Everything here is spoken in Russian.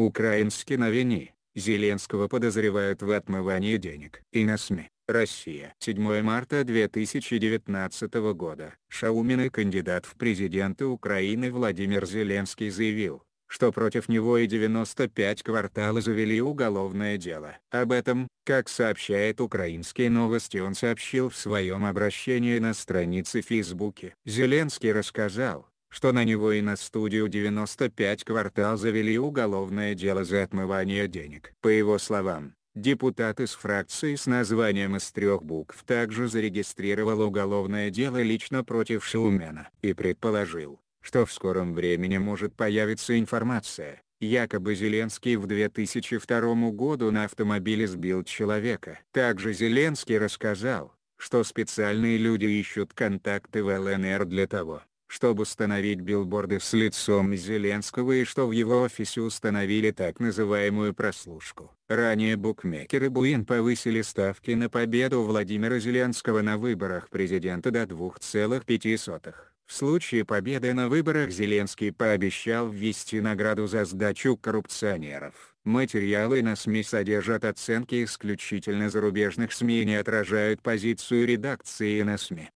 Украинские новини. Зеленского подозревают в отмывании денег. И на СМИ. Россия. 7 марта 2019 года. Шаумин и кандидат в президенты Украины Владимир Зеленский заявил, что против него и 95 кварталов завели уголовное дело. Об этом, как сообщает украинские новости он сообщил в своем обращении на странице Фейсбуке. Зеленский рассказал, что на него и на студию 95 квартал завели уголовное дело за отмывание денег. По его словам, депутат из фракции с названием из трех букв также зарегистрировал уголовное дело лично против Шумена и предположил, что в скором времени может появиться информация, якобы Зеленский в 2002 году на автомобиле сбил человека. Также Зеленский рассказал, что специальные люди ищут контакты в ЛНР для того, чтобы установить билборды с лицом Зеленского и что в его офисе установили так называемую прослушку. Ранее букмекеры Буин повысили ставки на победу Владимира Зеленского на выборах президента до 2,5. В случае победы на выборах Зеленский пообещал ввести награду за сдачу коррупционеров. Материалы на СМИ содержат оценки исключительно зарубежных СМИ и не отражают позицию редакции на СМИ.